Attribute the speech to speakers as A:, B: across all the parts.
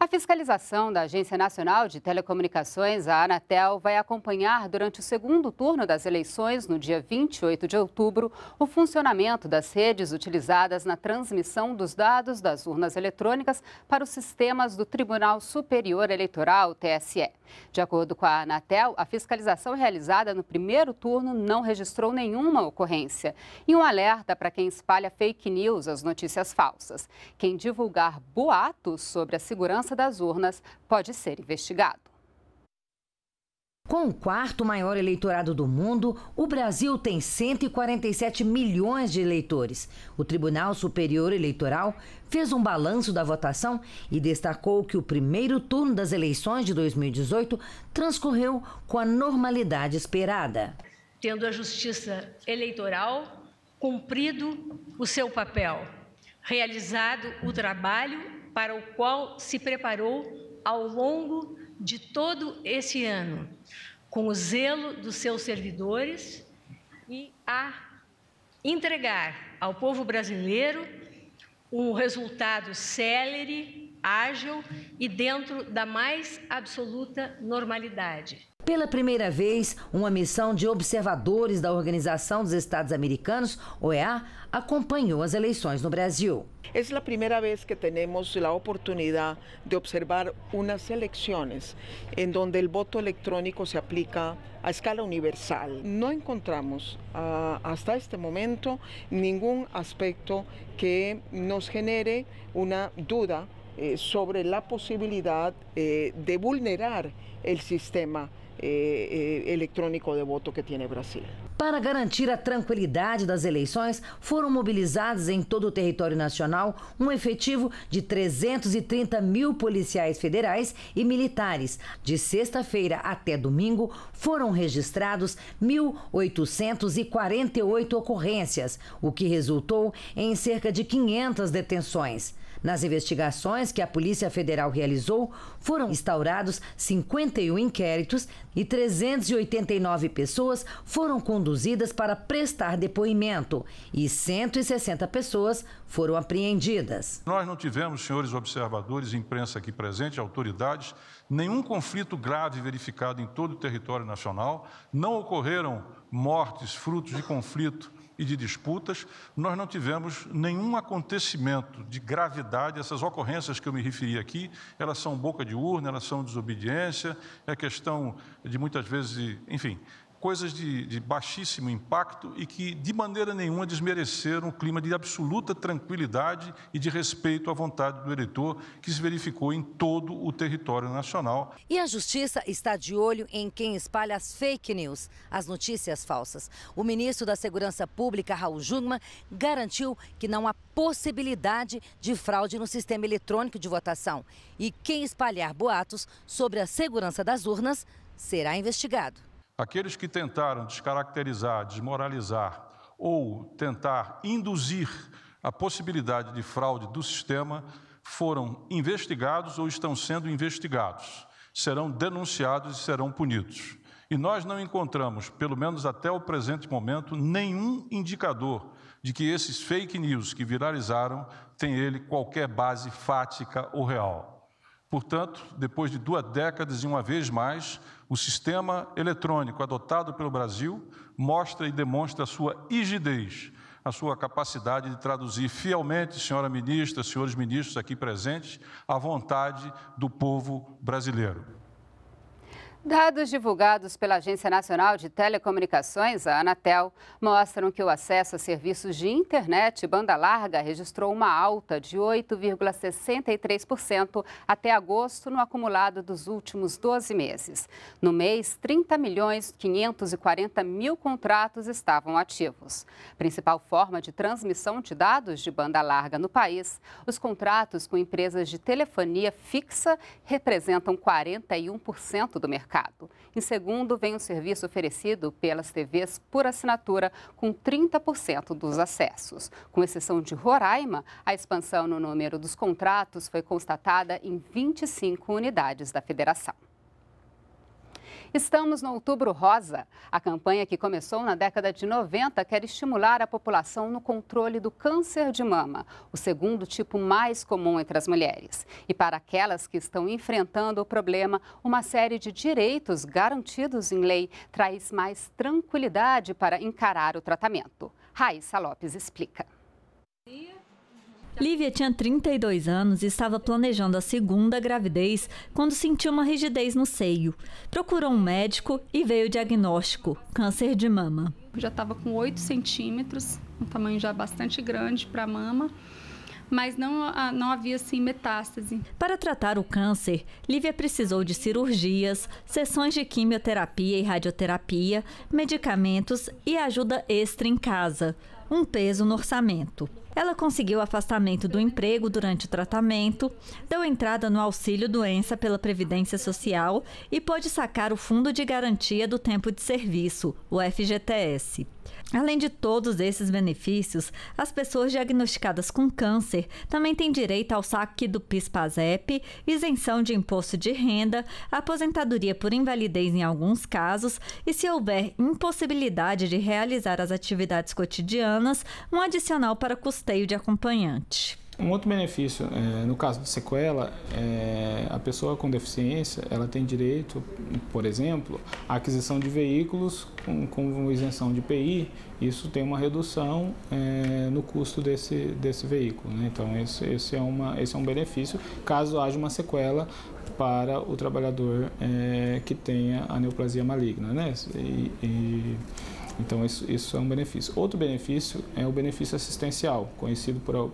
A: A fiscalização da Agência Nacional de Telecomunicações, a Anatel, vai acompanhar durante o segundo turno das eleições, no dia 28 de outubro, o funcionamento das redes utilizadas na transmissão dos dados das urnas eletrônicas para os sistemas do Tribunal Superior Eleitoral, TSE. De acordo com a Anatel, a fiscalização realizada no primeiro turno não registrou nenhuma ocorrência e um alerta para quem espalha fake news, as notícias falsas. Quem divulgar boatos sobre a segurança segurança das urnas pode ser investigado.
B: Com o quarto maior eleitorado do mundo, o Brasil tem 147 milhões de eleitores. O Tribunal Superior Eleitoral fez um balanço da votação e destacou que o primeiro turno das eleições de 2018 transcorreu com a normalidade esperada. Tendo a
C: Justiça Eleitoral cumprido o seu papel, realizado o trabalho para o qual se preparou ao longo de todo esse ano, com o zelo dos seus servidores e a entregar ao povo brasileiro um resultado célere, ágil e dentro da mais absoluta normalidade.
B: Pela primeira vez, uma missão de observadores da Organização dos Estados Americanos, OEA, acompanhou as eleições no Brasil.
D: É a primeira vez que temos a oportunidade de observar umas eleições em onde o voto eletrônico se aplica a escala universal. Não encontramos até ah, este momento nenhum aspecto que nos genere uma dúvida eh, sobre a possibilidade eh, de vulnerar o sistema Eh, eh, electrónico de voto que tiene Brasil.
B: Para garantir a tranquilidade das eleições, foram mobilizados em todo o território nacional um efetivo de 330 mil policiais federais e militares. De sexta-feira até domingo, foram registrados 1.848 ocorrências, o que resultou em cerca de 500 detenções. Nas investigações que a Polícia Federal realizou, foram instaurados 51 inquéritos e 389 pessoas foram conduzidas conduzidas para prestar depoimento e 160 pessoas foram apreendidas.
E: Nós não tivemos, senhores observadores, imprensa aqui presente, autoridades, nenhum conflito grave verificado em todo o território nacional, não ocorreram mortes frutos de conflito e de disputas, nós não tivemos nenhum acontecimento de gravidade. Essas ocorrências que eu me referi aqui, elas são boca de urna, elas são desobediência, é questão de muitas vezes, enfim, coisas de, de, baixíssimo impacto e que, de maneira nenhuma, desmereceram o clima de absoluta tranquilidade e de respeito à vontade do eleitor que se verificou em todo o território nacional.
B: E a Justiça está de olho em quem espalha as fake news, as notícias falsas. O ministro da Segurança Pública, Raul Jungmann, garantiu que não há possibilidade de fraude no sistema eletrônico de votação. E quem espalhar boatos sobre a segurança das urnas será investigado.
E: Aqueles que tentaram descaracterizar, desmoralizar ou tentar induzir a possibilidade de fraude do sistema foram investigados ou estão sendo investigados, serão denunciados e serão punidos. E nós não encontramos, pelo menos até o presente momento, nenhum indicador de que esses fake news que viralizaram têm ele qualquer base fática ou real. Portanto, depois de duas décadas e uma vez mais, o sistema eletrônico adotado pelo Brasil mostra e demonstra a sua rigidez, a sua capacidade de traduzir fielmente, senhora ministra, senhores ministros aqui presentes, a vontade do povo brasileiro.
A: Dados divulgados pela Agência Nacional de Telecomunicações, a Anatel, mostram que o acesso a serviços de internet e banda larga registrou uma alta de 8,63% até agosto no acumulado dos últimos 12 meses. No mês, 30 milhões 540 mil contratos estavam ativos. Principal forma de transmissão de dados de banda larga no país, os contratos com empresas de telefonia fixa representam 41% do mercado mercado. Em segundo, vem o serviço oferecido pelas TVs por assinatura, com 30% dos acessos. Com exceção de Roraima, a expansão no número dos contratos foi constatada em 25 unidades da federação. Estamos no Outubro Rosa. A campanha que começou na década de 90 quer estimular a população no controle do câncer de mama, o segundo tipo mais comum entre as mulheres. E para aquelas que estão enfrentando o problema, uma série de direitos garantidos em lei traz mais tranquilidade para encarar o tratamento. Raíssa Lopes explica.
C: Lívia tinha 32 anos e estava planejando a segunda gravidez quando sentiu uma rigidez no seio. Procurou um médico e veio o diagnóstico: câncer de mama. Eu já estava com 8 centímetros, um tamanho já bastante grande para a mama mas não, não havia assim metástase. Para tratar o câncer, Lívia precisou de cirurgias, sessões de quimioterapia e radioterapia, medicamentos e ajuda extra em casa. Um peso no orçamento. Ela conseguiu afastamento do emprego durante o tratamento, deu entrada no auxílio doença pela Previdência Social e pôde sacar o Fundo de Garantia do Tempo de Serviço, o FGTS. Além de todos esses benefícios, as pessoas diagnosticadas com câncer também têm direito ao saque do PIS/PASEP, isenção de imposto de renda, aposentadoria por invalidez em alguns casos e, se houver impossibilidade de realizar as atividades cotidianas, um adicional para custeio de acompanhante.
F: Um outro benefício, é, no caso de sequela, é, a pessoa com deficiência ela tem direito, por exemplo, à aquisição de veículos com, com isenção de PI. Isso tem uma redução é, no custo desse, desse veículo. Né? Então, esse, esse, é uma, esse é um benefício caso haja uma sequela para o trabalhador é, que tenha a neoplasia maligna. Né? E, e... Então, isso, isso é um benefício. Outro benefício é o benefício assistencial, conhecido por,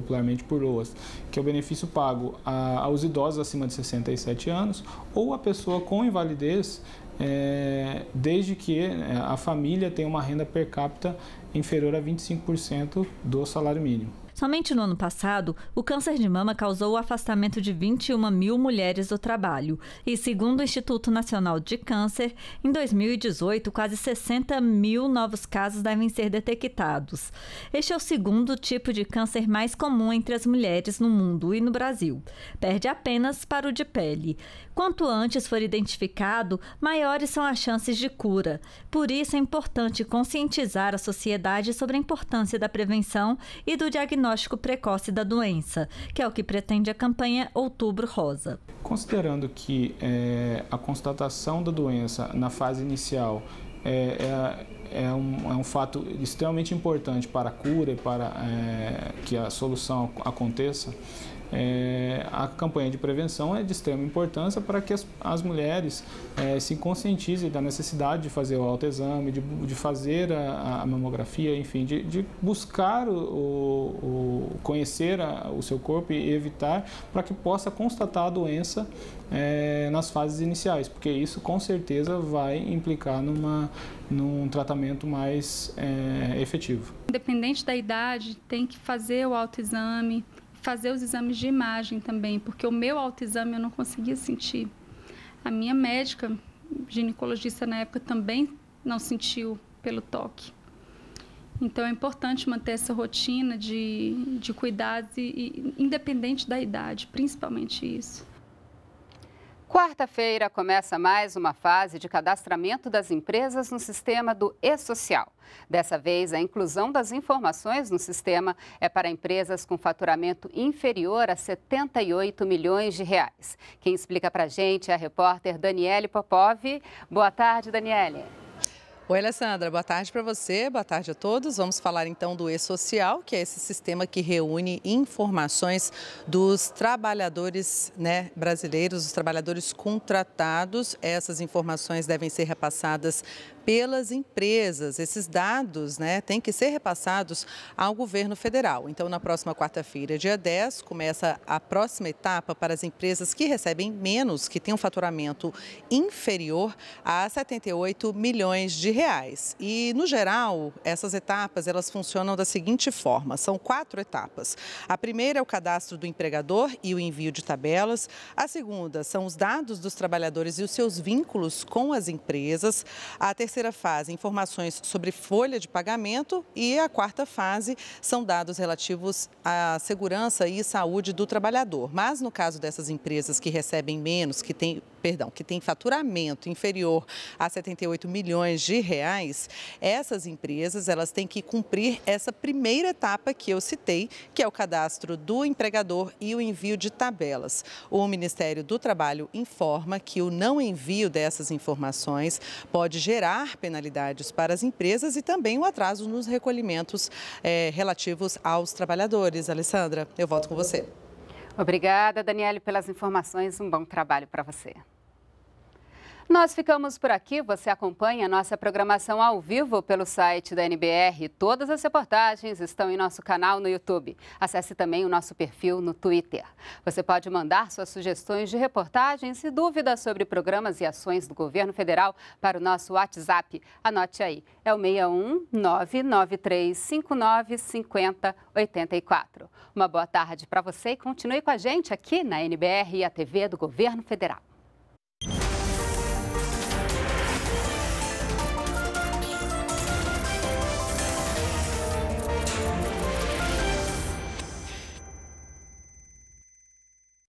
F: popularmente por LOAS, que é o benefício pago a, aos idosos acima de 67 anos ou a pessoa com invalidez, é, desde que né, a família tenha uma renda per capita inferior a 25% do salário mínimo.
C: Somente no ano passado, o câncer de mama causou o afastamento de 21 mil mulheres do trabalho. E segundo o Instituto Nacional de Câncer, em 2018, quase 60 mil novos casos devem ser detectados. Este é o segundo tipo de câncer mais comum entre as mulheres no mundo e no Brasil. Perde apenas para o de pele. Quanto antes for identificado, maiores são as chances de cura. Por isso é importante conscientizar a sociedade sobre a importância da prevenção e do diagnóstico precoce da doença, que é o que pretende a campanha Outubro Rosa.
F: Considerando que é, a constatação da doença na fase inicial é, é, é, um, é, um, fato extremamente importante para a cura e para é, que a solução aconteça é, a campanha de prevenção é de extrema importância para que as, as mulheres é, se conscientizem da necessidade de fazer o autoexame, de, de fazer a, a mamografia, enfim, de, de buscar o, o conhecer a, o seu corpo e evitar para que possa constatar a doença é, nas fases iniciais, porque isso com certeza vai implicar numa, num tratamento mais é, efetivo.
C: Independente da idade, tem que fazer o autoexame fazer os exames de imagem também, porque o meu autoexame eu não conseguia sentir. A minha médica, ginecologista na época, também não sentiu pelo toque. Então é importante manter essa rotina de, de cuidados, e, e, independente da idade, principalmente isso. Quarta-feira
A: começa mais uma fase de cadastramento das empresas no sistema do E-Social. Dessa vez, a inclusão das informações no sistema é para empresas com faturamento inferior a 78 milhões de reais. Quem explica para a gente é a repórter Daniele Popov. Boa tarde, Daniele.
D: Oi, Alessandra, boa tarde para você, boa tarde a todos. Vamos falar então do E-Social, que é esse sistema que reúne informações dos trabalhadores né, brasileiros, os trabalhadores contratados. Essas informações devem ser repassadas pelas empresas. Esses dados né, têm que ser repassados ao governo federal. Então, na próxima quarta-feira, dia 10, começa a próxima etapa para as empresas que recebem menos, que têm um faturamento inferior a 78 milhões de reais. E, no geral, essas etapas elas funcionam da seguinte forma: são quatro etapas. A primeira é o cadastro do empregador e o envio de tabelas. A segunda são os dados dos trabalhadores e os seus vínculos com as empresas. A terceira terceira fase, informações sobre folha de pagamento e a quarta fase são dados relativos à segurança e saúde do trabalhador. Mas no caso dessas empresas que recebem menos, que têm perdão, que tem faturamento inferior a 78 milhões de reais, essas empresas elas têm que cumprir essa primeira etapa que eu citei, que é o cadastro do empregador e o envio de tabelas. O Ministério do Trabalho informa que o não envio dessas informações pode gerar penalidades para as empresas e também o atraso nos recolhimentos é, relativos aos trabalhadores. Alessandra, eu volto com você. Obrigada, Daniele, pelas informações. Um bom trabalho para você.
A: Nós ficamos por aqui. Você acompanha nossa programação ao vivo pelo site da NBR. Todas as reportagens estão em nosso canal no YouTube. Acesse também o nosso perfil no Twitter. Você pode mandar suas sugestões de reportagens e dúvidas sobre programas e ações do governo federal para o nosso WhatsApp. Anote aí, é o 61993595084. Uma boa tarde para você e continue com a gente aqui na NBR e a TV do Governo Federal.